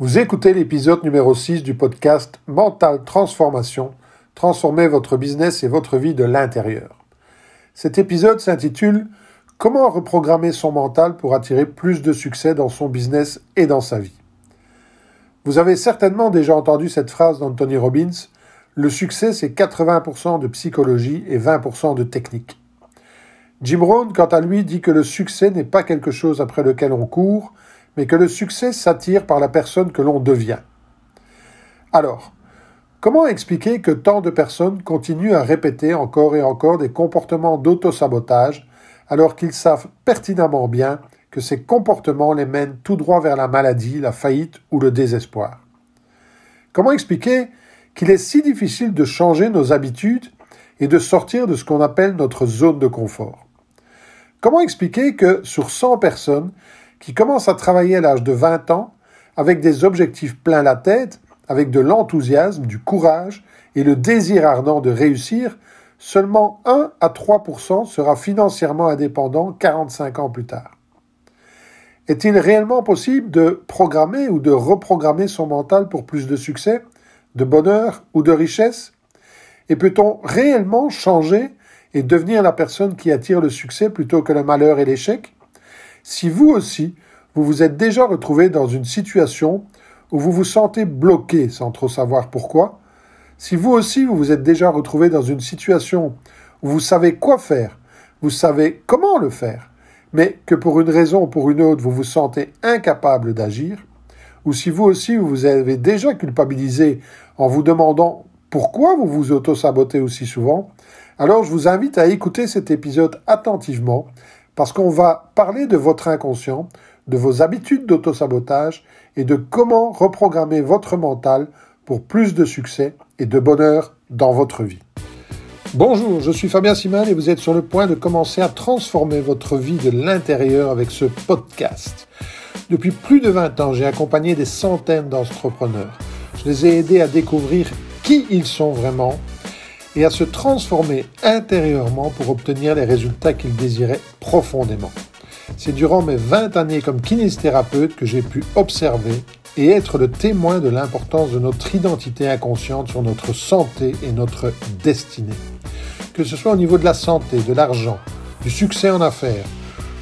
Vous écoutez l'épisode numéro 6 du podcast Mental Transformation, transformer votre business et votre vie de l'intérieur. Cet épisode s'intitule Comment reprogrammer son mental pour attirer plus de succès dans son business et dans sa vie. Vous avez certainement déjà entendu cette phrase d'Anthony Robbins, le succès c'est 80% de psychologie et 20% de technique. Jim Rohn, quant à lui, dit que le succès n'est pas quelque chose après lequel on court, mais que le succès s'attire par la personne que l'on devient. Alors, comment expliquer que tant de personnes continuent à répéter encore et encore des comportements d'autosabotage alors qu'ils savent pertinemment bien que ces comportements les mènent tout droit vers la maladie, la faillite ou le désespoir Comment expliquer qu'il est si difficile de changer nos habitudes et de sortir de ce qu'on appelle notre zone de confort Comment expliquer que sur 100 personnes, qui commence à travailler à l'âge de 20 ans, avec des objectifs plein la tête, avec de l'enthousiasme, du courage et le désir ardent de réussir, seulement 1 à 3 sera financièrement indépendant 45 ans plus tard. Est-il réellement possible de programmer ou de reprogrammer son mental pour plus de succès, de bonheur ou de richesse Et peut-on réellement changer et devenir la personne qui attire le succès plutôt que le malheur et l'échec si vous aussi, vous vous êtes déjà retrouvé dans une situation où vous vous sentez bloqué sans trop savoir pourquoi, si vous aussi vous vous êtes déjà retrouvé dans une situation où vous savez quoi faire, vous savez comment le faire, mais que pour une raison ou pour une autre vous vous sentez incapable d'agir, ou si vous aussi vous vous avez déjà culpabilisé en vous demandant pourquoi vous vous auto-sabotez aussi souvent, alors je vous invite à écouter cet épisode attentivement parce qu'on va parler de votre inconscient, de vos habitudes d'autosabotage et de comment reprogrammer votre mental pour plus de succès et de bonheur dans votre vie. Bonjour, je suis Fabien Simon et vous êtes sur le point de commencer à transformer votre vie de l'intérieur avec ce podcast. Depuis plus de 20 ans, j'ai accompagné des centaines d'entrepreneurs. Je les ai aidés à découvrir qui ils sont vraiment et à se transformer intérieurement pour obtenir les résultats qu'il désirait profondément. C'est durant mes 20 années comme kinésithérapeute que j'ai pu observer et être le témoin de l'importance de notre identité inconsciente sur notre santé et notre destinée. Que ce soit au niveau de la santé, de l'argent, du succès en affaires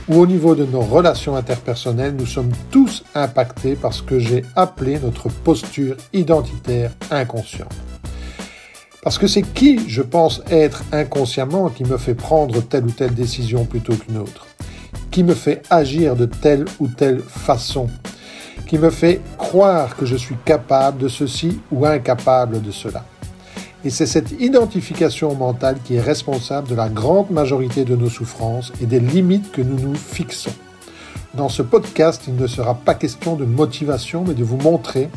ou au niveau de nos relations interpersonnelles, nous sommes tous impactés par ce que j'ai appelé notre posture identitaire inconsciente. Parce que c'est qui je pense être inconsciemment qui me fait prendre telle ou telle décision plutôt qu'une autre Qui me fait agir de telle ou telle façon Qui me fait croire que je suis capable de ceci ou incapable de cela et c'est cette identification mentale qui est responsable de la grande majorité de nos souffrances et des limites que nous nous fixons. Dans ce podcast, il ne sera pas question de motivation, mais de vous montrer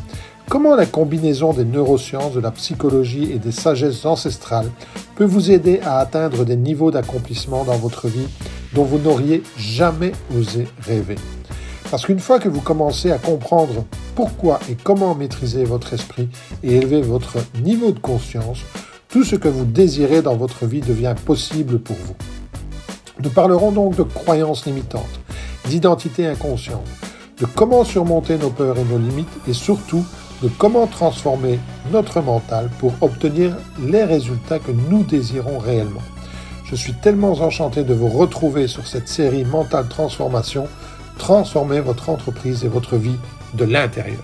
Comment la combinaison des neurosciences, de la psychologie et des sagesses ancestrales peut vous aider à atteindre des niveaux d'accomplissement dans votre vie dont vous n'auriez jamais osé rêver Parce qu'une fois que vous commencez à comprendre pourquoi et comment maîtriser votre esprit et élever votre niveau de conscience, tout ce que vous désirez dans votre vie devient possible pour vous. Nous parlerons donc de croyances limitantes, d'identité inconsciente, de comment surmonter nos peurs et nos limites et surtout de comment transformer notre mental pour obtenir les résultats que nous désirons réellement. Je suis tellement enchanté de vous retrouver sur cette série Mental Transformation, transformer votre entreprise et votre vie de l'intérieur.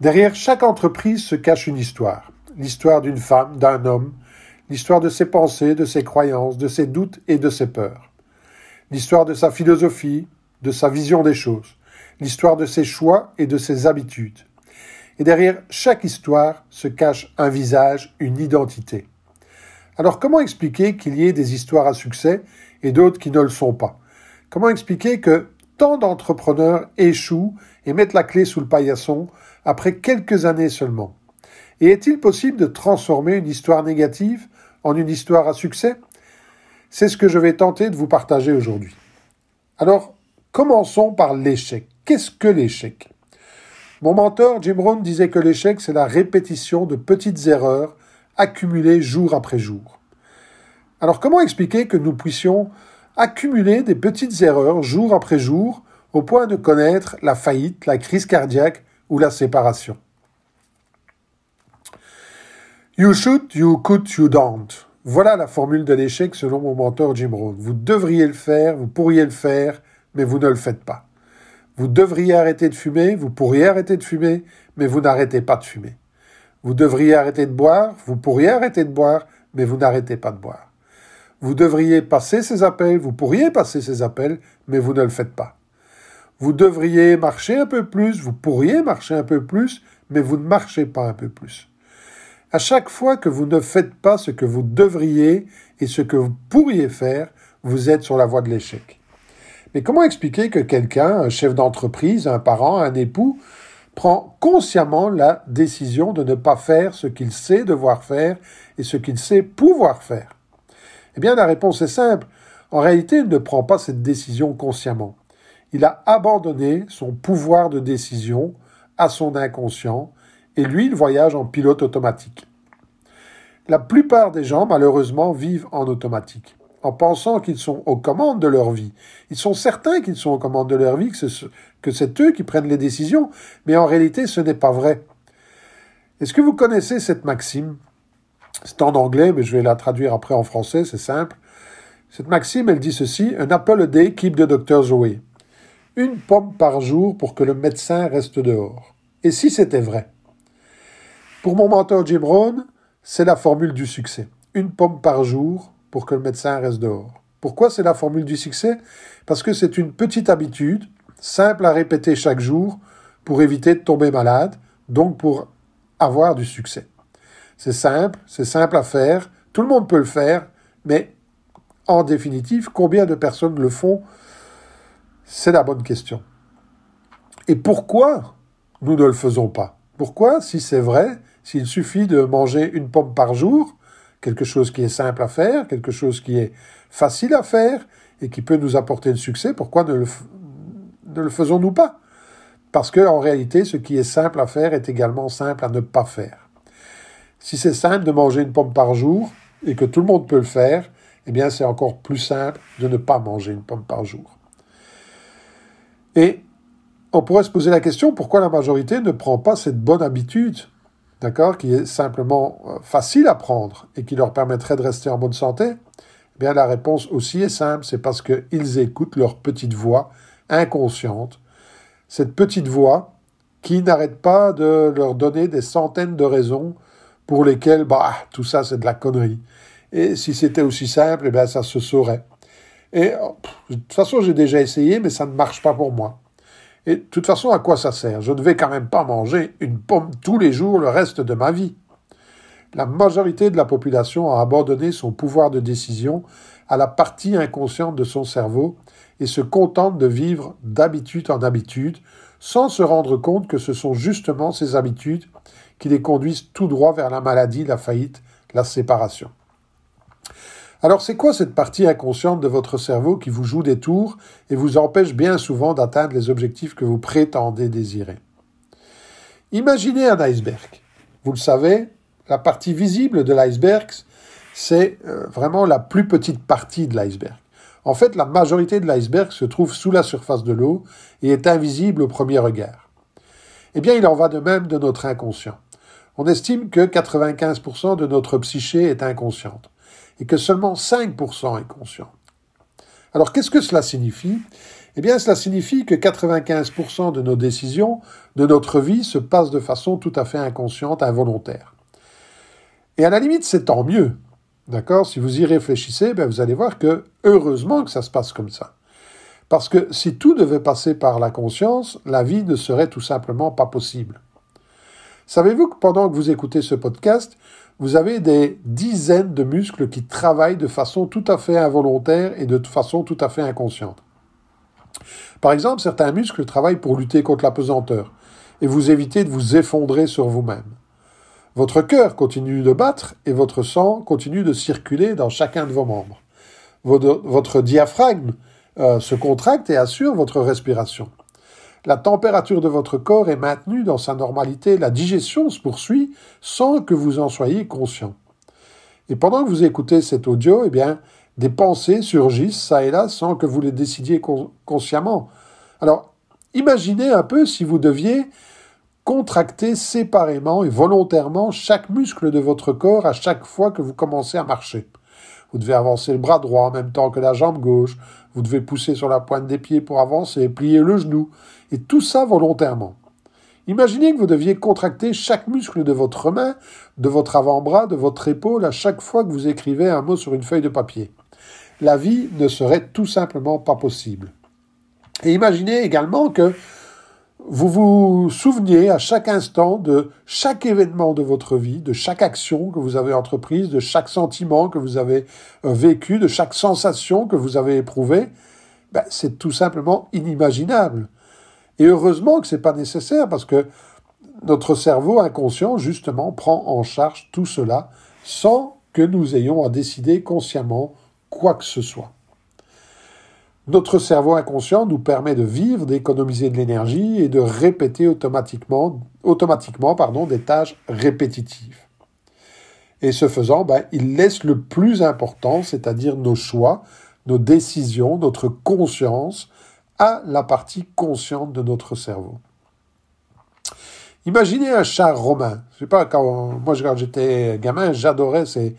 Derrière chaque entreprise se cache une histoire, l'histoire d'une femme, d'un homme, l'histoire de ses pensées, de ses croyances, de ses doutes et de ses peurs, l'histoire de sa philosophie, de sa vision des choses l'histoire de ses choix et de ses habitudes. Et derrière chaque histoire se cache un visage, une identité. Alors comment expliquer qu'il y ait des histoires à succès et d'autres qui ne le sont pas Comment expliquer que tant d'entrepreneurs échouent et mettent la clé sous le paillasson après quelques années seulement Et est-il possible de transformer une histoire négative en une histoire à succès C'est ce que je vais tenter de vous partager aujourd'hui. Alors, commençons par l'échec. Qu'est-ce que l'échec Mon mentor Jim Rohn disait que l'échec, c'est la répétition de petites erreurs accumulées jour après jour. Alors comment expliquer que nous puissions accumuler des petites erreurs jour après jour au point de connaître la faillite, la crise cardiaque ou la séparation You shoot, you could, you don't. Voilà la formule de l'échec selon mon mentor Jim Rohn. Vous devriez le faire, vous pourriez le faire, mais vous ne le faites pas. Vous devriez arrêter de fumer, vous pourriez arrêter de fumer, mais vous n'arrêtez pas de fumer. Vous devriez arrêter de boire, vous pourriez arrêter de boire, mais vous n'arrêtez pas de boire. Vous devriez passer ces appels, vous pourriez passer ces appels, mais vous ne le faites pas. Vous devriez marcher un peu plus, vous pourriez marcher un peu plus, mais vous ne marchez pas un peu plus. À chaque fois que vous ne faites pas ce que vous devriez et ce que vous pourriez faire, vous êtes sur la voie de l'échec. Mais comment expliquer que quelqu'un, un chef d'entreprise, un parent, un époux, prend consciemment la décision de ne pas faire ce qu'il sait devoir faire et ce qu'il sait pouvoir faire Eh bien, la réponse est simple. En réalité, il ne prend pas cette décision consciemment. Il a abandonné son pouvoir de décision à son inconscient et lui, il voyage en pilote automatique. La plupart des gens, malheureusement, vivent en automatique en pensant qu'ils sont aux commandes de leur vie. Ils sont certains qu'ils sont aux commandes de leur vie, que c'est eux qui prennent les décisions, mais en réalité ce n'est pas vrai. Est-ce que vous connaissez cette maxime C'est en anglais, mais je vais la traduire après en français, c'est simple. Cette maxime, elle dit ceci, un apple a day keep the doctors away. Une pomme par jour pour que le médecin reste dehors. Et si c'était vrai Pour mon mentor Jim Brown, c'est la formule du succès. Une pomme par jour pour que le médecin reste dehors. Pourquoi c'est la formule du succès Parce que c'est une petite habitude, simple à répéter chaque jour, pour éviter de tomber malade, donc pour avoir du succès. C'est simple, c'est simple à faire, tout le monde peut le faire, mais en définitive, combien de personnes le font C'est la bonne question. Et pourquoi nous ne le faisons pas Pourquoi, si c'est vrai, s'il suffit de manger une pomme par jour, quelque chose qui est simple à faire, quelque chose qui est facile à faire et qui peut nous apporter le succès, pourquoi ne le, faisons-nous pas Parce que en réalité, ce qui est simple à faire est également simple à ne pas faire. Si c'est simple de manger une pomme par jour et que tout le monde peut le faire, eh bien c'est encore plus simple de ne pas manger une pomme par jour. Et on pourrait se poser la question pourquoi la majorité ne prend pas cette bonne habitude d'accord, qui est simplement euh, facile à prendre et qui leur permettrait de rester en bonne santé eh Bien, la réponse aussi est simple, c'est parce qu'ils écoutent leur petite voix inconsciente, cette petite voix qui n'arrête pas de leur donner des centaines de raisons pour lesquelles, bah, tout ça c'est de la connerie. Et si c'était aussi simple, eh bien, ça se saurait. Et oh, de toute façon, j'ai déjà essayé, mais ça ne marche pas pour moi. Et de toute façon, à quoi ça sert Je ne vais quand même pas manger une pomme tous les jours le reste de ma vie. La majorité de la population a abandonné son pouvoir de décision à la partie inconsciente de son cerveau et se contente de vivre d'habitude en habitude sans se rendre compte que ce sont justement ces habitudes qui les conduisent tout droit vers la maladie, la faillite, la séparation. Alors c'est quoi cette partie inconsciente de votre cerveau qui vous joue des tours et vous empêche bien souvent d'atteindre les objectifs que vous prétendez désirer Imaginez un iceberg. Vous le savez, la partie visible de l'iceberg, c'est euh, vraiment la plus petite partie de l'iceberg. En fait, la majorité de l'iceberg se trouve sous la surface de l'eau et est invisible au premier regard. Eh bien, il en va de même de notre inconscient. On estime que 95% de notre psyché est inconsciente et que seulement 5% est conscient. Alors qu'est-ce que cela signifie Eh bien cela signifie que 95% de nos décisions, de notre vie, se passent de façon tout à fait inconsciente, involontaire. Et à la limite, c'est tant mieux. D'accord Si vous y réfléchissez, ben, vous allez voir que heureusement que ça se passe comme ça. Parce que si tout devait passer par la conscience, la vie ne serait tout simplement pas possible. Savez-vous que pendant que vous écoutez ce podcast, vous avez des dizaines de muscles qui travaillent de façon tout à fait involontaire et de façon tout à fait inconsciente. Par exemple, certains muscles travaillent pour lutter contre la pesanteur et vous éviter de vous effondrer sur vous-même. Votre cœur continue de battre et votre sang continue de circuler dans chacun de vos membres. Votre, diaphragme euh, se contracte et assure votre respiration la température de votre corps est maintenue dans sa normalité, la digestion se poursuit sans que vous en soyez conscient. Et pendant que vous écoutez cet audio, eh bien, des pensées surgissent ça et là sans que vous les décidiez consciemment. Alors, imaginez un peu si vous deviez contracter séparément et volontairement chaque muscle de votre corps à chaque fois que vous commencez à marcher. Vous devez avancer le bras droit en même temps que la jambe gauche. Vous devez pousser sur la pointe des pieds pour avancer, et plier le genou, et tout ça volontairement. Imaginez que vous deviez contracter chaque muscle de votre main, de votre avant-bras, de votre épaule à chaque fois que vous écrivez un mot sur une feuille de papier. La vie ne serait tout simplement pas possible. Et imaginez également que vous vous souveniez à chaque instant de chaque événement de votre vie, de chaque action que vous avez entreprise, de chaque sentiment que vous avez euh, vécu, de chaque sensation que vous avez éprouvée. Ben, c'est tout simplement inimaginable. Et heureusement que ce n'est pas nécessaire parce que notre cerveau inconscient, justement, prend en charge tout cela sans que nous ayons à décider consciemment quoi que ce soit. Notre cerveau inconscient nous permet de vivre, d'économiser de l'énergie et de répéter automatiquement, automatiquement pardon, des tâches répétitives. Et ce faisant, bah, il laisse le plus important, c'est-à-dire nos choix, nos décisions, notre conscience, la partie consciente de notre cerveau. Imaginez un char romain. Je sais pas, quand, moi, quand j'étais gamin, j'adorais ces,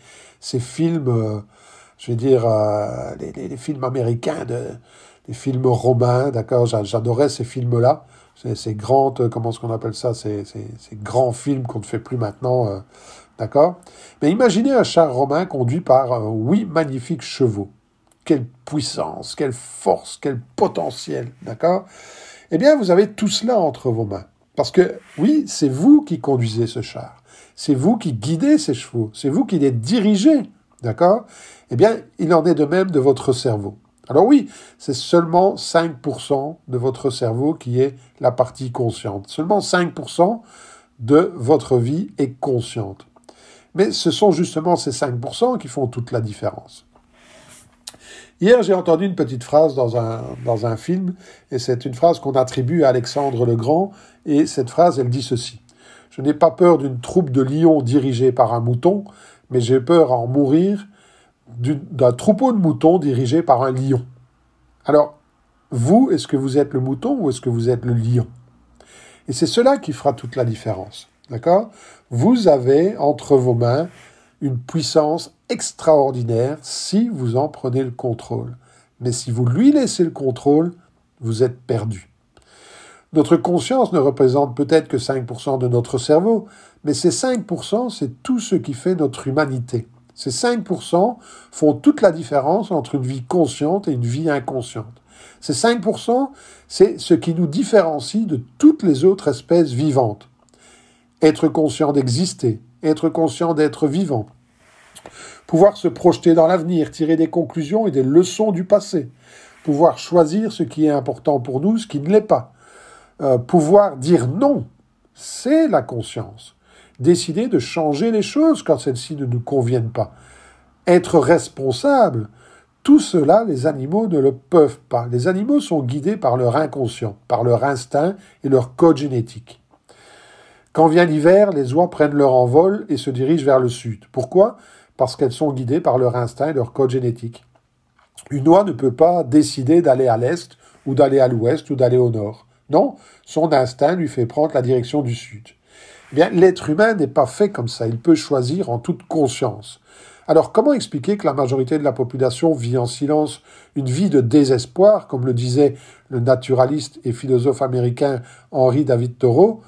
films, euh, je vais dire, euh, les, films américains, les films romains, d'accord J'adorais ces films-là. Ces, euh, comment ce qu'on appelle ça ces, grands films qu'on ne fait plus maintenant, d'accord Mais imaginez un char romain conduit par huit magnifiques chevaux quelle puissance, quelle force, quel potentiel, d'accord Eh bien, vous avez tout cela entre vos mains. Parce que, oui, c'est vous qui conduisez ce char, c'est vous qui guidez ces chevaux, c'est vous qui les dirigez, d'accord Eh bien, il en est de même de votre cerveau. Alors oui, c'est seulement 5% de votre cerveau qui est la partie consciente. Seulement 5% de votre vie est consciente. Mais ce sont justement ces 5% qui font toute la différence. Hier, j'ai entendu une petite phrase dans un, dans un film, et c'est une phrase qu'on attribue à Alexandre le Grand, et cette phrase, elle dit ceci. Je n'ai pas peur d'une troupe de lions dirigée par un mouton, mais j'ai peur à en mourir d'un troupeau de moutons dirigé par un lion. Alors, vous, est-ce que vous êtes le mouton ou est-ce que vous êtes le lion Et c'est cela qui fera toute la différence. D'accord Vous avez entre vos mains une puissance extraordinaire si vous en prenez le contrôle. Mais si vous lui laissez le contrôle, vous êtes perdu. Notre conscience ne représente peut-être que 5% de notre cerveau, mais ces 5%, c'est tout ce qui fait notre humanité. Ces 5% font toute la différence entre une vie consciente et une vie inconsciente. Ces 5%, c'est ce qui nous différencie de toutes les autres espèces vivantes. Être conscient d'exister, être conscient d'être vivant, pouvoir se projeter dans l'avenir, tirer des conclusions et des leçons du passé, pouvoir choisir ce qui est important pour nous, ce qui ne l'est pas, euh, pouvoir dire non, c'est la conscience, décider de changer les choses quand celles-ci ne nous conviennent pas, être responsable, tout cela, les animaux ne le peuvent pas. Les animaux sont guidés par leur inconscient, par leur instinct et leur code génétique. Quand vient l'hiver, les oies prennent leur envol et se dirigent vers le sud. Pourquoi Parce qu'elles sont guidées par leur instinct et leur code génétique. Une oie ne peut pas décider d'aller à l'est ou d'aller à l'ouest ou d'aller au nord. Non, son instinct lui fait prendre la direction du sud. Eh bien, l'être humain n'est pas fait comme ça. Il peut choisir en toute conscience. Alors, comment expliquer que la majorité de la population vit en silence une vie de désespoir, comme le disait le naturaliste et philosophe américain Henry David Thoreau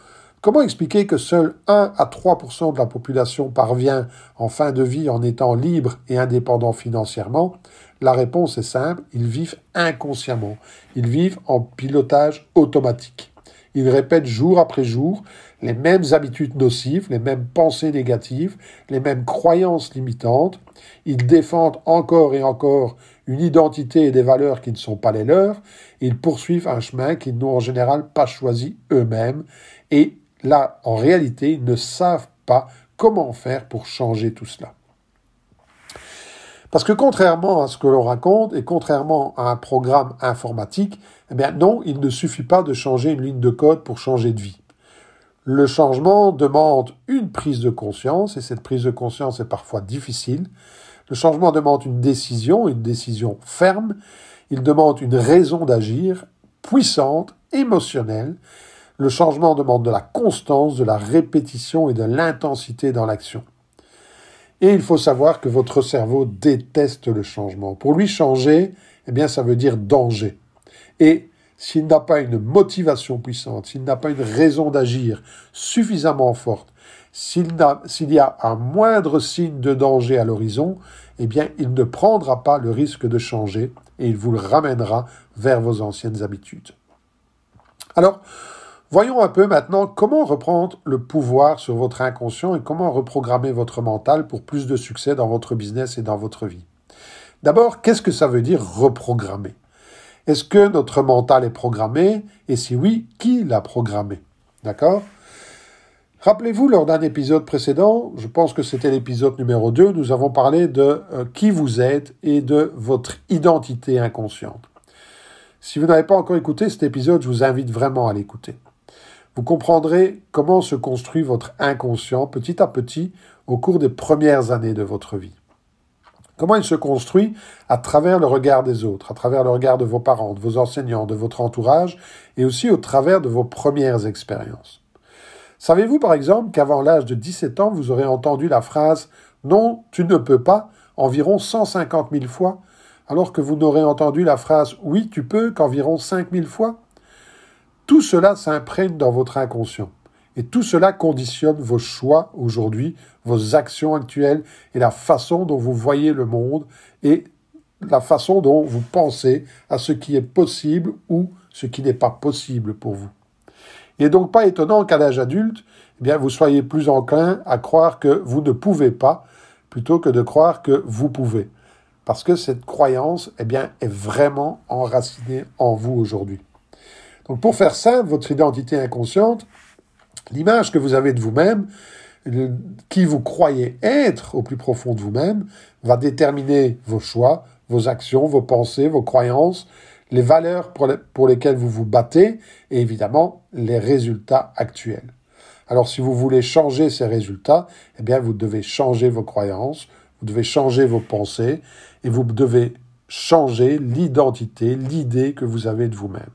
Comment expliquer que seul 1 à 3 de la population parvient en fin de vie en étant libre et indépendant financièrement La réponse est simple, ils vivent inconsciemment, ils vivent en pilotage automatique. Ils répètent jour après jour les mêmes habitudes nocives, les mêmes pensées négatives, les mêmes croyances limitantes. Ils défendent encore et encore une identité et des valeurs qui ne sont pas les leurs. Ils poursuivent un chemin qu'ils n'ont en général pas choisi eux-mêmes et là, en réalité, ils ne savent pas comment faire pour changer tout cela. Parce que contrairement à ce que l'on raconte et contrairement à un programme informatique, eh bien non, il ne suffit pas de changer une ligne de code pour changer de vie. Le changement demande une prise de conscience et cette prise de conscience est parfois difficile. Le changement demande une décision, une décision ferme. Il demande une raison d'agir puissante, émotionnelle le changement demande de la constance, de la répétition et de l'intensité dans l'action. Et il faut savoir que votre cerveau déteste le changement. Pour lui, changer, eh bien, ça veut dire danger. Et s'il n'a pas une motivation puissante, s'il n'a pas une raison d'agir suffisamment forte, s'il, y a un moindre signe de danger à l'horizon, eh bien, il ne prendra pas le risque de changer et il vous le ramènera vers vos anciennes habitudes. Alors, Voyons un peu maintenant comment reprendre le pouvoir sur votre inconscient et comment reprogrammer votre mental pour plus de succès dans votre business et dans votre vie. D'abord, qu'est-ce que ça veut dire reprogrammer Est-ce que notre mental est programmé Et si oui, qui l'a programmé D'accord Rappelez-vous, lors d'un épisode précédent, je pense que c'était l'épisode numéro 2, nous avons parlé de euh, qui vous êtes et de votre identité inconsciente. Si vous n'avez pas encore écouté cet épisode, je vous invite vraiment à l'écouter. Vous comprendrez comment se construit votre inconscient petit à petit au cours des premières années de votre vie. Comment il se construit à travers le regard des autres, à travers le regard de vos parents, de vos enseignants, de votre entourage, et aussi au travers de vos premières expériences. Savez-vous par exemple qu'avant l'âge de 17 ans, vous aurez entendu la phrase Non, tu ne peux pas environ 150 000 fois, alors que vous n'aurez entendu la phrase Oui, tu peux qu'environ 5 000 fois tout cela s'imprègne dans votre inconscient. Et tout cela conditionne vos choix aujourd'hui, vos actions actuelles et la façon dont vous voyez le monde et la façon dont vous pensez à ce qui est possible ou ce qui n'est pas possible pour vous. Il n'est donc pas étonnant qu'à l'âge adulte, eh bien, vous soyez plus enclin à croire que vous ne pouvez pas plutôt que de croire que vous pouvez. Parce que cette croyance eh bien, est vraiment enracinée en vous aujourd'hui. Donc pour faire simple, votre identité inconsciente, l'image que vous avez de vous-même, qui vous croyez être au plus profond de vous-même, va déterminer vos choix, vos actions, vos pensées, vos croyances, les valeurs pour lesquelles vous vous battez et évidemment les résultats actuels. Alors si vous voulez changer ces résultats, eh bien vous devez changer vos croyances, vous devez changer vos pensées et vous devez changer l'identité, l'idée que vous avez de vous-même.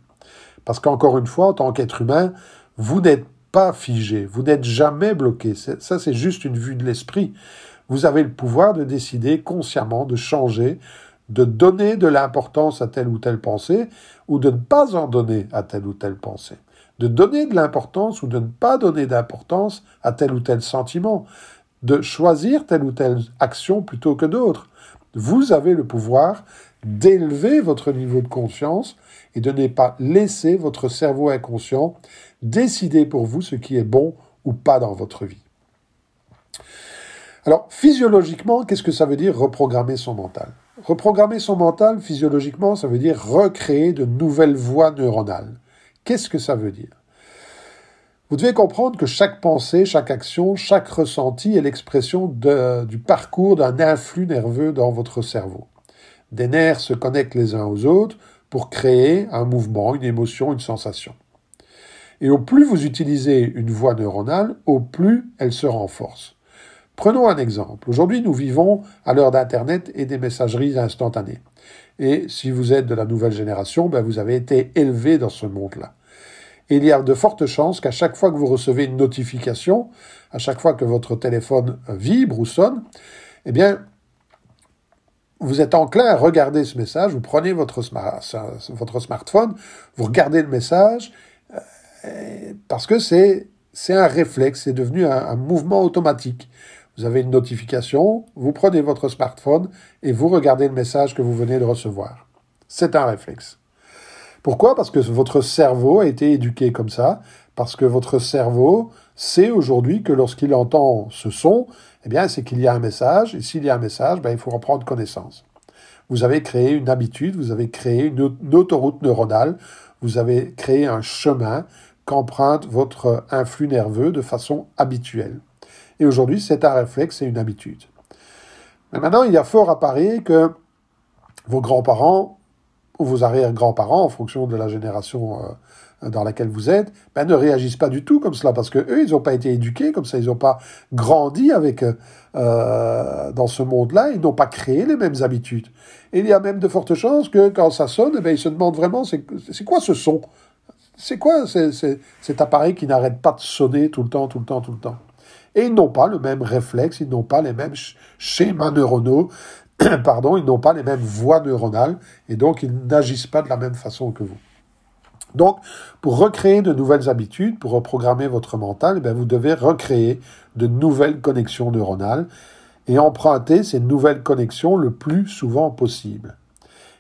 Parce qu'encore une fois, en tant qu'être humain, vous n'êtes pas figé, vous n'êtes jamais bloqué. Ça, c'est juste une vue de l'esprit. Vous avez le pouvoir de décider consciemment de changer, de donner de l'importance à telle ou telle pensée, ou de ne pas en donner à telle ou telle pensée. De donner de l'importance ou de ne pas donner d'importance à tel ou tel sentiment. De choisir telle ou telle action plutôt que d'autres. Vous avez le pouvoir d'élever votre niveau de conscience et de ne pas laisser votre cerveau inconscient décider pour vous ce qui est bon ou pas dans votre vie. Alors, physiologiquement, qu'est-ce que ça veut dire reprogrammer son mental Reprogrammer son mental, physiologiquement, ça veut dire recréer de nouvelles voies neuronales. Qu'est-ce que ça veut dire Vous devez comprendre que chaque pensée, chaque action, chaque ressenti est l'expression du parcours d'un influx nerveux dans votre cerveau. Des nerfs se connectent les uns aux autres pour créer un mouvement, une émotion, une sensation. Et au plus vous utilisez une voie neuronale, au plus elle se renforce. Prenons un exemple. Aujourd'hui, nous vivons à l'heure d'Internet et des messageries instantanées. Et si vous êtes de la nouvelle génération, ben, vous avez été élevé dans ce monde-là. Et il y a de fortes chances qu'à chaque fois que vous recevez une notification, à chaque fois que votre téléphone vibre ou sonne, eh bien, vous êtes enclin à regarder ce message, vous prenez votre, smartphone, vous regardez le message, euh, parce que c'est, un réflexe, c'est devenu un mouvement automatique. Vous avez une notification, vous prenez votre smartphone et vous regardez le message que vous venez de recevoir. C'est un réflexe. Pourquoi Parce que votre cerveau a été éduqué comme ça, parce que votre cerveau sait aujourd'hui que lorsqu'il entend ce son, eh bien, c'est qu'il y a un message, et s'il y a un message, ben, il faut en prendre connaissance. Vous avez créé une habitude, vous avez créé une autoroute neuronale, vous avez créé un chemin qu'emprunte votre influx nerveux de façon habituelle. Et aujourd'hui, c'est un réflexe et une habitude. Mais maintenant, il y a fort à parier que vos grands-parents ou vos arrière-grands-parents, en fonction de la génération euh, dans laquelle vous êtes, ben, ne réagissent pas du tout comme cela, parce que eux, ils n'ont pas été éduqués comme ça, ils n'ont pas grandi avec euh, euh, dans ce monde-là, ils n'ont pas créé les mêmes habitudes. Et il y a même de fortes chances que quand ça sonne, eh ben, ils se demandent vraiment, c'est quoi ce son C'est quoi cet appareil qui n'arrête pas de sonner tout le temps, tout le temps, tout le temps Et ils n'ont pas le même réflexe, ils n'ont pas les mêmes schémas neuronaux, pardon, ils n'ont pas les mêmes voies neuronales, et donc ils n'agissent pas de la même façon que vous. Donc, pour recréer de nouvelles habitudes, pour reprogrammer votre mental, eh vous devez recréer de nouvelles connexions neuronales et emprunter ces nouvelles connexions le plus souvent possible.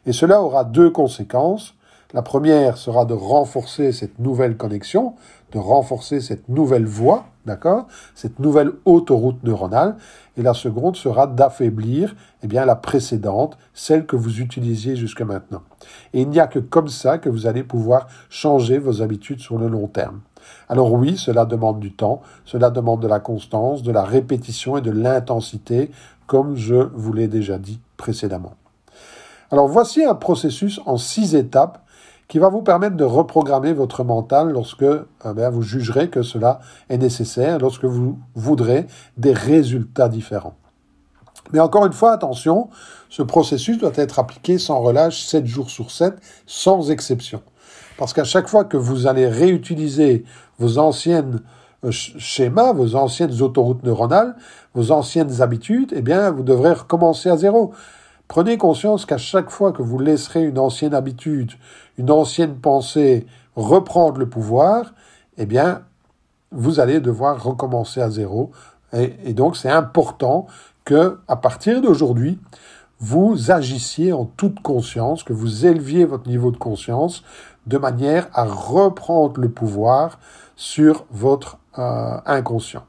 Et cela aura deux conséquences. La première sera de renforcer cette nouvelle connexion de renforcer cette nouvelle voie, d'accord Cette nouvelle autoroute neuronale. Et la seconde sera d'affaiblir eh bien, la précédente, celle que vous utilisiez jusque maintenant. Et il n'y a que comme ça que vous allez pouvoir changer vos habitudes sur le long terme. Alors oui, cela demande du temps, cela demande de la constance, de la répétition et de l'intensité, comme je vous l'ai déjà dit précédemment. Alors voici un processus en six étapes qui va vous permettre de reprogrammer votre mental lorsque eh vous jugerez que cela est nécessaire, lorsque vous voudrez des résultats différents. Mais encore une fois, attention, ce processus doit être appliqué sans relâche 7 jours sur 7, sans exception. Parce qu'à chaque fois que vous allez réutiliser vos anciennes euh, schémas, vos anciennes autoroutes neuronales, vos anciennes habitudes, eh bien, vous devrez recommencer à zéro. Prenez conscience qu'à chaque fois que vous laisserez une ancienne habitude, une ancienne pensée reprendre le pouvoir, eh bien, vous allez devoir recommencer à zéro. Et, donc, c'est important que, à partir d'aujourd'hui, vous agissiez en toute conscience, que vous éleviez votre niveau de conscience de manière à reprendre le pouvoir sur votre euh, inconscient.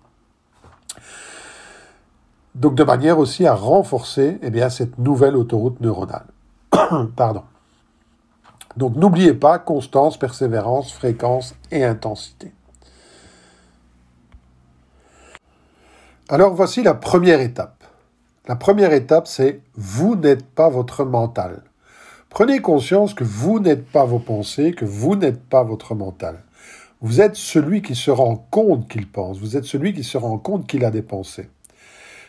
Donc de manière aussi à renforcer eh bien, cette nouvelle autoroute neuronale. Pardon. Donc n'oubliez pas constance, persévérance, fréquence et intensité. Alors voici la première étape. La première étape, c'est vous n'êtes pas votre mental. Prenez conscience que vous n'êtes pas vos pensées, que vous n'êtes pas votre mental. Vous êtes celui qui se rend compte qu'il pense, vous êtes celui qui se rend compte qu'il a des pensées.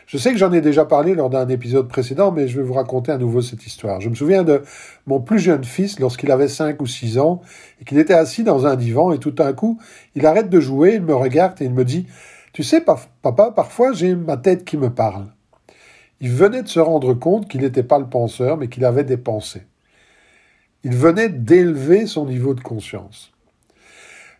Je sais que j'en ai déjà parlé lors d'un épisode précédent, mais je vais vous raconter à nouveau cette histoire. Je me souviens de mon plus jeune fils lorsqu'il avait cinq ou six ans et qu'il était assis dans un divan et tout d'un coup, il arrête de jouer, il me regarde et il me dit Tu sais, papa, parfois j'ai ma tête qui me parle. Il venait de se rendre compte qu'il n'était pas le penseur, mais qu'il avait des pensées. Il venait d'élever son niveau de conscience.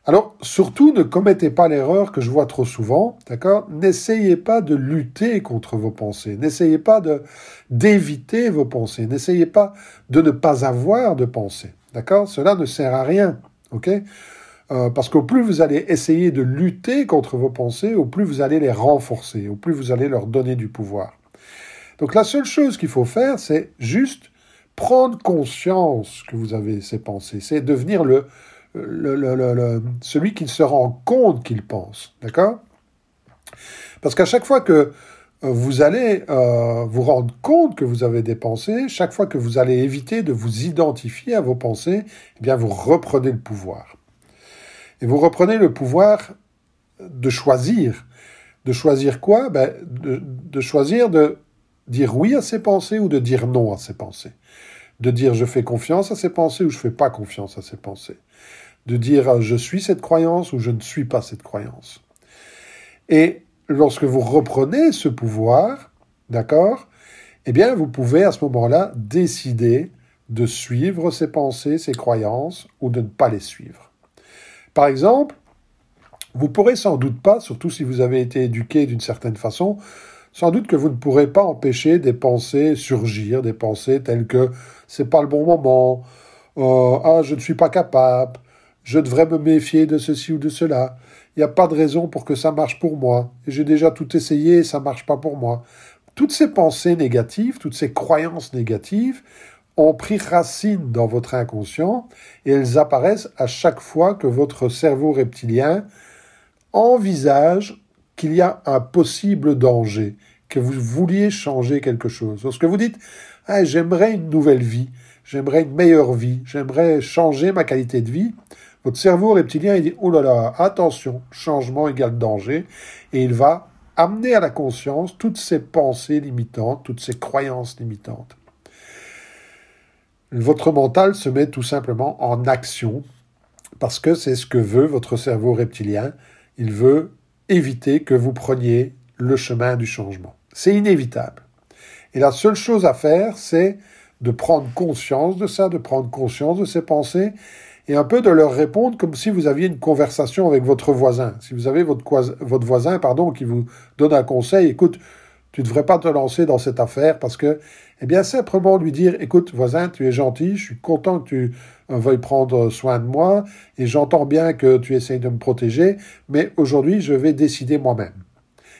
Alors, surtout, ne commettez pas l'erreur que je vois trop souvent, d'accord N'essayez pas de lutter contre vos pensées, n'essayez pas de d'éviter vos pensées, n'essayez pas de ne pas avoir de pensées, d'accord Cela ne sert à rien, ok euh, Parce qu'au plus vous allez essayer de lutter contre vos pensées, au plus vous allez les renforcer, au plus vous allez leur donner du pouvoir. Donc la seule chose qu'il faut faire, c'est juste prendre conscience que vous avez ces pensées, c'est devenir le celui qui se rend compte qu'il pense. D'accord Parce qu'à chaque fois que euh, vous allez euh, vous rendre compte que vous avez des pensées, chaque fois que vous allez éviter de vous identifier à vos pensées, eh bien vous reprenez le pouvoir. Et vous reprenez le pouvoir de choisir. De choisir quoi ben, de, choisir de dire oui à ses pensées ou de dire non à ses pensées. De dire je fais confiance à ses pensées ou je ne fais pas confiance à ses pensées de dire ah, je suis cette croyance ou je ne suis pas cette croyance. Et lorsque vous reprenez ce pouvoir, d'accord, eh bien vous pouvez à ce moment-là décider de suivre ces pensées, ces croyances ou de ne pas les suivre. Par exemple, vous pourrez sans doute pas, surtout si vous avez été éduqué d'une certaine façon, sans doute que vous ne pourrez pas empêcher des pensées surgir, des pensées telles que c'est pas le bon moment, euh, ah je ne suis pas capable, je devrais me méfier de ceci ou de cela. Il n'y a pas de raison pour que ça marche pour moi. J'ai déjà tout essayé et ça ne marche pas pour moi. Toutes ces pensées négatives, toutes ces croyances négatives ont pris racine dans votre inconscient et elles apparaissent à chaque fois que votre cerveau reptilien envisage qu'il y a un possible danger, que vous vouliez changer quelque chose. Lorsque vous dites ah, j'aimerais une nouvelle vie, j'aimerais une meilleure vie, j'aimerais changer ma qualité de vie, votre cerveau reptilien, il dit, oh là là, attention, changement égale danger, et il va amener à la conscience toutes ces pensées limitantes, toutes ces croyances limitantes. Votre mental se met tout simplement en action, parce que c'est ce que veut votre cerveau reptilien. Il veut éviter que vous preniez le chemin du changement. C'est inévitable. Et la seule chose à faire, c'est de prendre conscience de ça, de prendre conscience de ces pensées et un peu de leur répondre comme si vous aviez une conversation avec votre voisin. Si vous avez votre, voisin pardon, qui vous donne un conseil, écoute, tu ne devrais pas te lancer dans cette affaire parce que, eh bien, simplement lui dire, écoute, voisin, tu es gentil, je suis content que tu euh, veuilles prendre soin de moi et j'entends bien que tu essayes de me protéger, mais aujourd'hui, je vais décider moi-même.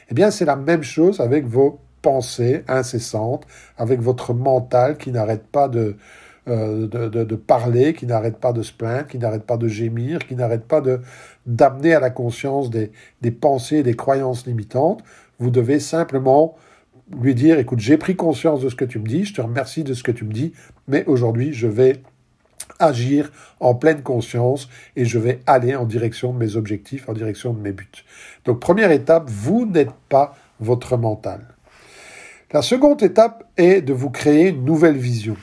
Eh bien, c'est la même chose avec vos pensées incessantes, avec votre mental qui n'arrête pas de, euh, de, parler, qui n'arrête pas de se plaindre, qui n'arrête pas de gémir, qui n'arrête pas de d'amener à la conscience des, des pensées des croyances limitantes. Vous devez simplement lui dire, écoute, j'ai pris conscience de ce que tu me dis, je te remercie de ce que tu me dis, mais aujourd'hui, je vais agir en pleine conscience et je vais aller en direction de mes objectifs, en direction de mes buts. Donc première étape, vous n'êtes pas votre mental. La seconde étape est de vous créer une nouvelle vision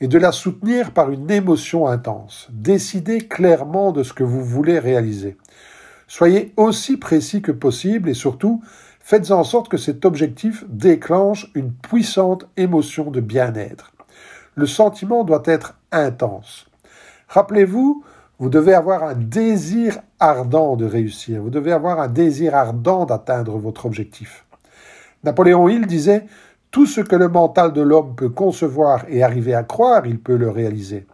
et de la soutenir par une émotion intense. Décidez clairement de ce que vous voulez réaliser. Soyez aussi précis que possible et surtout, faites en sorte que cet objectif déclenche une puissante émotion de bien-être. Le sentiment doit être intense. Rappelez-vous, vous devez avoir un désir ardent de réussir, vous devez avoir un désir ardent d'atteindre votre objectif. Napoléon Hill disait tout ce que le mental de l'homme peut concevoir et arriver à croire, il peut le réaliser.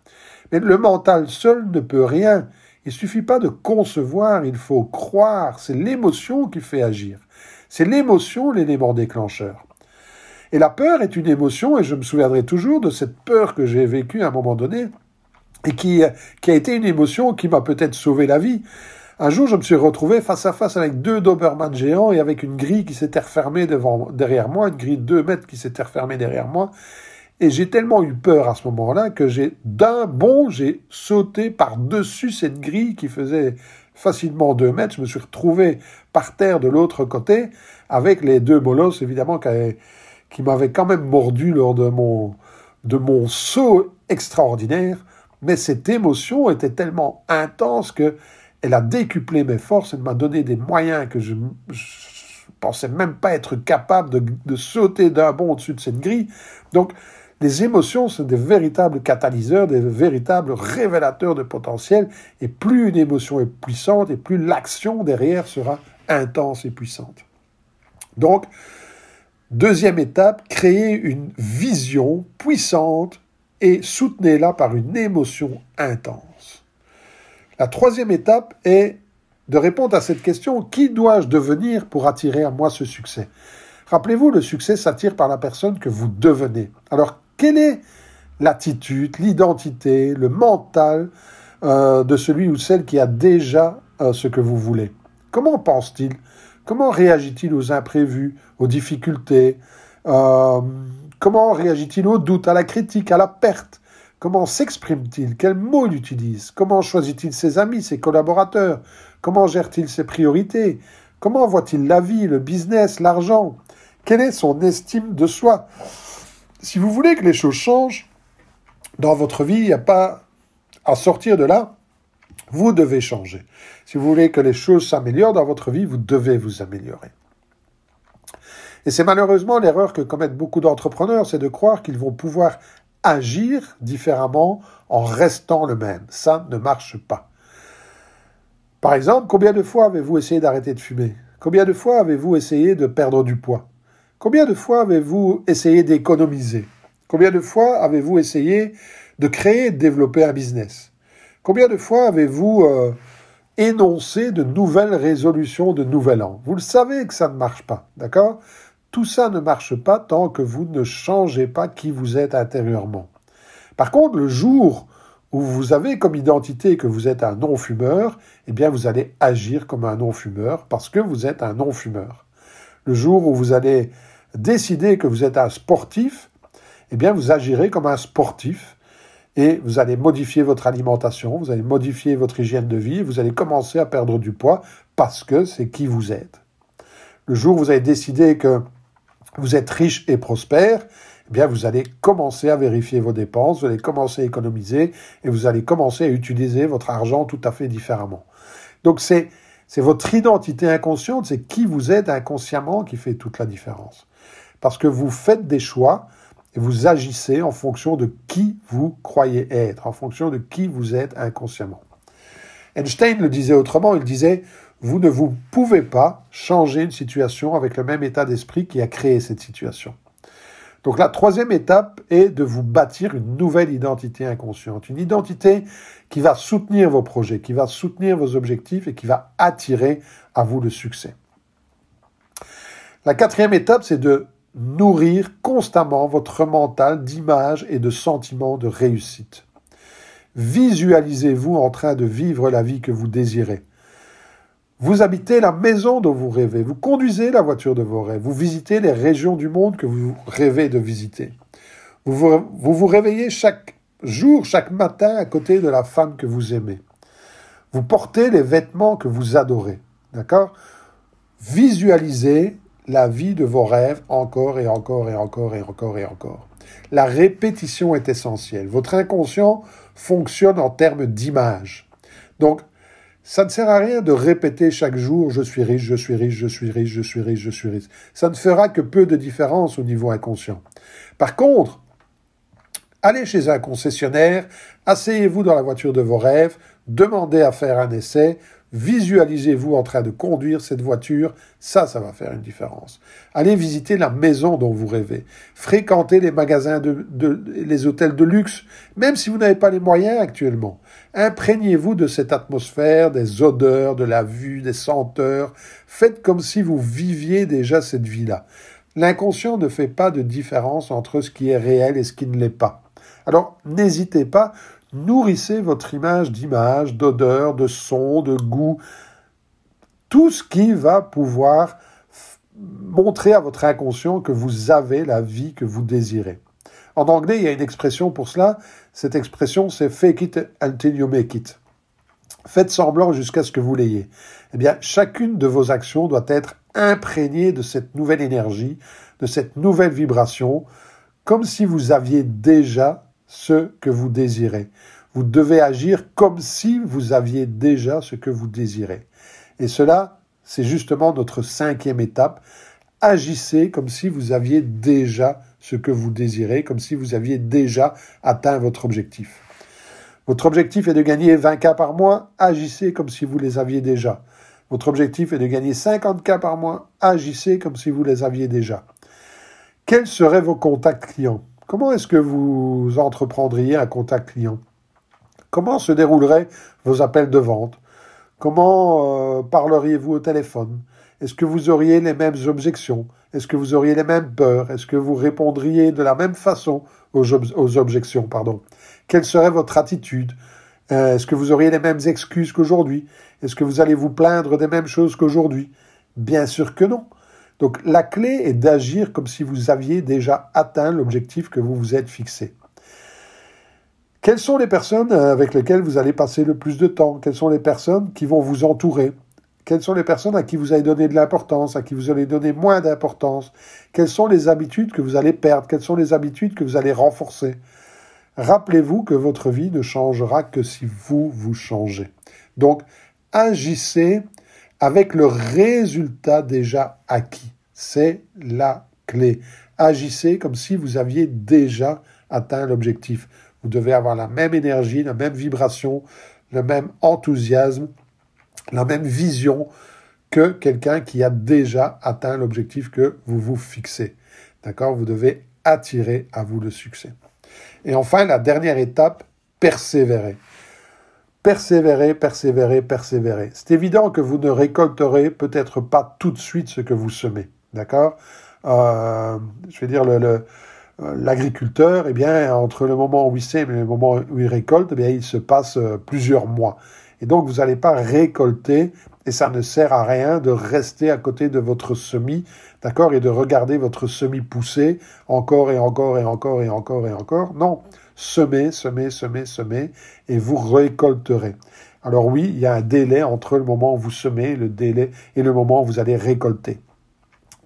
Mais le mental seul ne peut rien. Il suffit pas de concevoir, il faut croire. C'est l'émotion qui fait agir. C'est l'émotion l'élément déclencheur. Et la peur est une émotion, et je me souviendrai toujours de cette peur que j'ai vécue à un moment donné, et qui, qui a été une émotion qui m'a peut-être sauvé la vie, un jour, je me suis retrouvé face à face avec deux Doberman géants et avec une grille qui s'était refermée devant, derrière moi, une grille de 2 mètres qui s'était refermée derrière moi. Et j'ai tellement eu peur à ce moment-là que j'ai, d'un bond, j'ai sauté par-dessus cette grille qui faisait facilement 2 mètres. Je me suis retrouvé par terre de l'autre côté avec les deux molosses, évidemment, qui, qui m'avaient quand même mordu lors de mon, de mon saut extraordinaire. Mais cette émotion était tellement intense que elle a décuplé mes forces, elle m'a donné des moyens que je, ne pensais même pas être capable de, de sauter d'un bond au-dessus de cette grille. Donc, les émotions sont des véritables catalyseurs, des véritables révélateurs de potentiel. Et plus une émotion est puissante, et plus l'action derrière sera intense et puissante. Donc, deuxième étape, créer une vision puissante et soutenez-la par une émotion intense. La troisième étape est de répondre à cette question, qui dois-je devenir pour attirer à moi ce succès Rappelez-vous, le succès s'attire par la personne que vous devenez. Alors, quelle est l'attitude, l'identité, le mental euh, de celui ou celle qui a déjà euh, ce que vous voulez Comment pense-t-il Comment réagit-il aux imprévus, aux difficultés euh, Comment réagit-il aux doutes, à la critique, à la perte Comment s'exprime-t-il Quels mots il utilise Comment choisit-il ses amis, ses collaborateurs Comment gère-t-il ses priorités Comment voit-il la vie, le business, l'argent Quelle est son estime de soi Si vous voulez que les choses changent dans votre vie, il n'y a pas à sortir de là. Vous devez changer. Si vous voulez que les choses s'améliorent dans votre vie, vous devez vous améliorer. Et c'est malheureusement l'erreur que commettent beaucoup d'entrepreneurs, c'est de croire qu'ils vont pouvoir agir différemment en restant le même. Ça ne marche pas. Par exemple, combien de fois avez-vous essayé d'arrêter de fumer Combien de fois avez-vous essayé de perdre du poids Combien de fois avez-vous essayé d'économiser Combien de fois avez-vous essayé de créer et de développer un business Combien de fois avez-vous euh, énoncé de nouvelles résolutions de nouvel an Vous le savez que ça ne marche pas, d'accord tout ça ne marche pas tant que vous ne changez pas qui vous êtes intérieurement. Par contre, le jour où vous avez comme identité que vous êtes un non-fumeur, eh bien vous allez agir comme un non-fumeur parce que vous êtes un non-fumeur. Le jour où vous allez décider que vous êtes un sportif, eh bien vous agirez comme un sportif et vous allez modifier votre alimentation, vous allez modifier votre hygiène de vie, vous allez commencer à perdre du poids parce que c'est qui vous êtes. Le jour où vous allez décider que vous êtes riche et prospère, eh bien vous allez commencer à vérifier vos dépenses, vous allez commencer à économiser et vous allez commencer à utiliser votre argent tout à fait différemment. Donc c'est c'est votre identité inconsciente, c'est qui vous êtes inconsciemment qui fait toute la différence. Parce que vous faites des choix et vous agissez en fonction de qui vous croyez être, en fonction de qui vous êtes inconsciemment. Einstein le disait autrement, il disait vous ne vous pouvez pas changer une situation avec le même état d'esprit qui a créé cette situation. Donc la troisième étape est de vous bâtir une nouvelle identité inconsciente, une identité qui va soutenir vos projets, qui va soutenir vos objectifs et qui va attirer à vous le succès. La quatrième étape, c'est de nourrir constamment votre mental d'images et de sentiments de réussite. Visualisez-vous en train de vivre la vie que vous désirez. Vous habitez la maison dont vous rêvez, vous conduisez la voiture de vos rêves, vous visitez les régions du monde que vous rêvez de visiter. Vous vous, réveillez chaque jour, chaque matin à côté de la femme que vous aimez. Vous portez les vêtements que vous adorez. D'accord Visualisez la vie de vos rêves encore et encore et encore et encore et encore. La répétition est essentielle. Votre inconscient fonctionne en termes d'images. Donc ça ne sert à rien de répéter chaque jour je suis riche, je suis riche, je suis riche, je suis riche, je suis riche. Ça ne fera que peu de différence au niveau inconscient. Par contre, allez chez un concessionnaire, asseyez-vous dans la voiture de vos rêves, demandez à faire un essai, visualisez-vous en train de conduire cette voiture, ça, ça va faire une différence. Allez visiter la maison dont vous rêvez, fréquentez les magasins, de les hôtels de luxe, même si vous n'avez pas les moyens actuellement. Imprégnez-vous de cette atmosphère, des odeurs, de la vue, des senteurs. Faites comme si vous viviez déjà cette vie-là. L'inconscient ne fait pas de différence entre ce qui est réel et ce qui ne l'est pas. Alors n'hésitez pas, nourrissez votre image d'images, d'odeurs, de sons, de goûts, tout ce qui va pouvoir montrer à votre inconscient que vous avez la vie que vous désirez. En anglais, il y a une expression pour cela, cette expression, c'est fake it until you make Faites semblant jusqu'à ce que vous l'ayez. Eh bien, chacune de vos actions doit être imprégnée de cette nouvelle énergie, de cette nouvelle vibration, comme si vous aviez déjà ce que vous désirez. Vous devez agir comme si vous aviez déjà ce que vous désirez. Et cela, c'est justement notre cinquième étape. Agissez comme si vous aviez déjà ce que vous désirez, comme si vous aviez déjà atteint votre objectif. Votre objectif est de gagner 20 k par mois, agissez comme si vous les aviez déjà. Votre objectif est de gagner 50 k par mois, agissez comme si vous les aviez déjà. Quels seraient vos contacts clients Comment est-ce que vous entreprendriez un contact client Comment se dérouleraient vos appels de vente Comment euh, parleriez-vous au téléphone est-ce que vous auriez les mêmes objections Est-ce que vous auriez les mêmes peurs Est-ce que vous répondriez de la même façon aux, objections pardon Quelle serait votre attitude euh, Est-ce que vous auriez les mêmes excuses qu'aujourd'hui Est-ce que vous allez vous plaindre des mêmes choses qu'aujourd'hui Bien sûr que non. Donc la clé est d'agir comme si vous aviez déjà atteint l'objectif que vous vous êtes fixé. Quelles sont les personnes euh, avec lesquelles vous allez passer le plus de temps Quelles sont les personnes qui vont vous entourer quelles sont les personnes à qui vous allez donner de l'importance, à qui vous allez donner moins d'importance Quelles sont les habitudes que vous allez perdre Quelles sont les habitudes que vous allez renforcer Rappelez-vous que votre vie ne changera que si vous vous changez. Donc, agissez avec le résultat déjà acquis. C'est la clé. Agissez comme si vous aviez déjà atteint l'objectif. Vous devez avoir la même énergie, la même vibration, le même enthousiasme la même vision que quelqu'un qui a déjà atteint l'objectif que vous vous fixez. D'accord Vous devez attirer à vous le succès. Et enfin, la dernière étape, persévérer. Persévérer, persévérer, persévérer. C'est évident que vous ne récolterez peut-être pas tout de suite ce que vous semez. D'accord euh, Je vais dire, euh, l'agriculteur, eh bien, entre le moment où il sème et le moment où il récolte, eh bien, il se passe euh, plusieurs mois. Et donc, vous n'allez pas récolter et ça ne sert à rien de rester à côté de votre semis, d'accord, et de regarder votre semis pousser encore et encore et encore et encore et encore. Non, semez, semez, semez, semez, et vous récolterez. Alors oui, il y a un délai entre le moment où vous semez, le délai et le moment où vous allez récolter.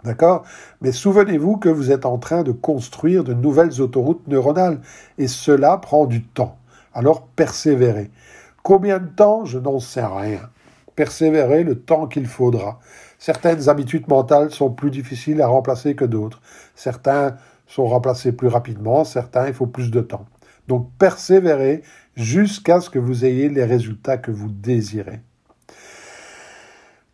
D'accord Mais souvenez-vous que vous êtes en train de construire de nouvelles autoroutes neuronales et cela prend du temps. Alors persévérez. Combien de temps Je n'en sais rien. Persévérez le temps qu'il faudra. Certaines habitudes mentales sont plus difficiles à remplacer que d'autres. Certains sont remplacés plus rapidement, certains il faut plus de temps. Donc persévérez jusqu'à ce que vous ayez les résultats que vous désirez.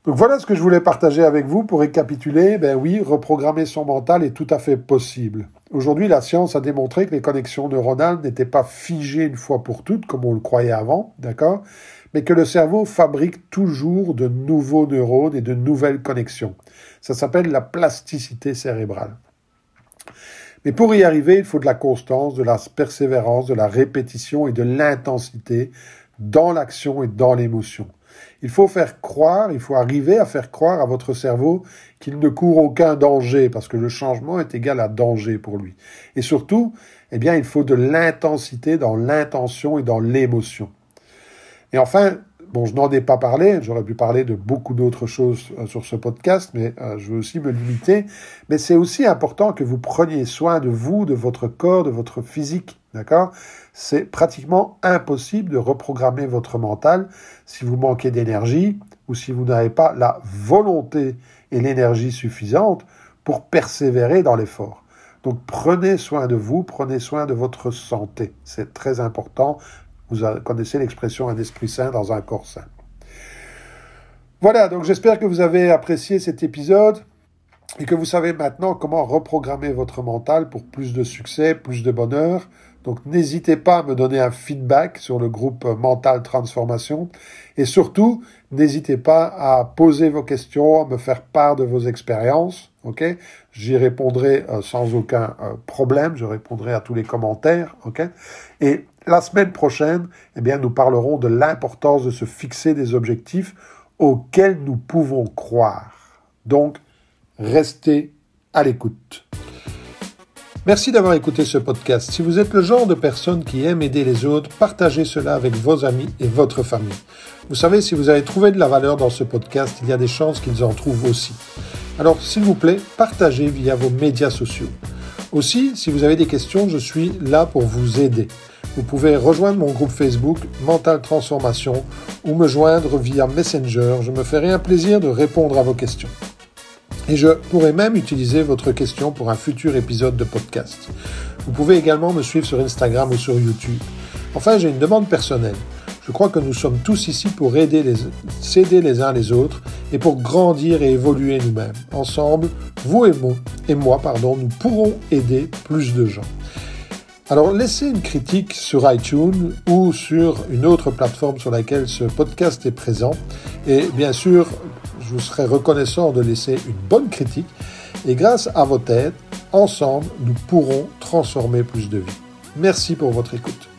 Donc voilà ce que je voulais partager avec vous pour récapituler. Ben oui, reprogrammer son mental est tout à fait possible. Aujourd'hui, la science a démontré que les connexions neuronales n'étaient pas figées une fois pour toutes, comme on le croyait avant, d'accord Mais que le cerveau fabrique toujours de nouveaux neurones et de nouvelles connexions. Ça s'appelle la plasticité cérébrale. Mais pour y arriver, il faut de la constance, de la persévérance, de la répétition et de l'intensité dans l'action et dans l'émotion. Il faut faire croire, il faut arriver à faire croire à votre cerveau qu'il ne court aucun danger, parce que le changement est égal à danger pour lui. Et surtout, eh bien, il faut de l'intensité dans l'intention et dans l'émotion. Et enfin, Bon, je n'en ai pas parlé, j'aurais pu parler de beaucoup d'autres choses euh, sur ce podcast, mais euh, je veux aussi me limiter. Mais c'est aussi important que vous preniez soin de vous, de votre corps, de votre physique, d'accord C'est pratiquement impossible de reprogrammer votre mental si vous manquez d'énergie ou si vous n'avez pas la volonté et l'énergie suffisante pour persévérer dans l'effort. Donc prenez soin de vous, prenez soin de votre santé. C'est très important. Vous connaissez l'expression un esprit saint dans un corps saint. Voilà, donc j'espère que vous avez apprécié cet épisode et que vous savez maintenant comment reprogrammer votre mental pour plus de succès, plus de bonheur. Donc n'hésitez pas à me donner un feedback sur le groupe Mental Transformation et surtout N'hésitez pas à poser vos questions, à me faire part de vos expériences. Ok, j'y répondrai euh, sans aucun euh, problème. Je répondrai à tous les commentaires. Ok, et la semaine prochaine, eh bien, nous parlerons de l'importance de se fixer des objectifs auxquels nous pouvons croire. Donc, restez à l'écoute. Merci d'avoir écouté ce podcast. Si vous êtes le genre de personne qui aime aider les autres, partagez cela avec vos amis et votre famille. Vous savez, si vous avez trouvé de la valeur dans ce podcast, il y a des chances qu'ils en trouvent aussi. Alors, s'il vous plaît, partagez via vos médias sociaux. Aussi, si vous avez des questions, je suis là pour vous aider. Vous pouvez rejoindre mon groupe Facebook Mental Transformation ou me joindre via Messenger. Je me ferai un plaisir de répondre à vos questions. Et je pourrais même utiliser votre question pour un futur épisode de podcast. Vous pouvez également me suivre sur Instagram ou sur YouTube. Enfin, j'ai une demande personnelle. Je crois que nous sommes tous ici pour aider les, s'aider les uns les autres et pour grandir et évoluer nous-mêmes. Ensemble, vous et moi, et moi pardon, nous pourrons aider plus de gens. Alors laissez une critique sur iTunes ou sur une autre plateforme sur laquelle ce podcast est présent. Et bien sûr, je vous serai reconnaissant de laisser une bonne critique et grâce à votre aide, ensemble, nous pourrons transformer plus de vies. Merci pour votre écoute.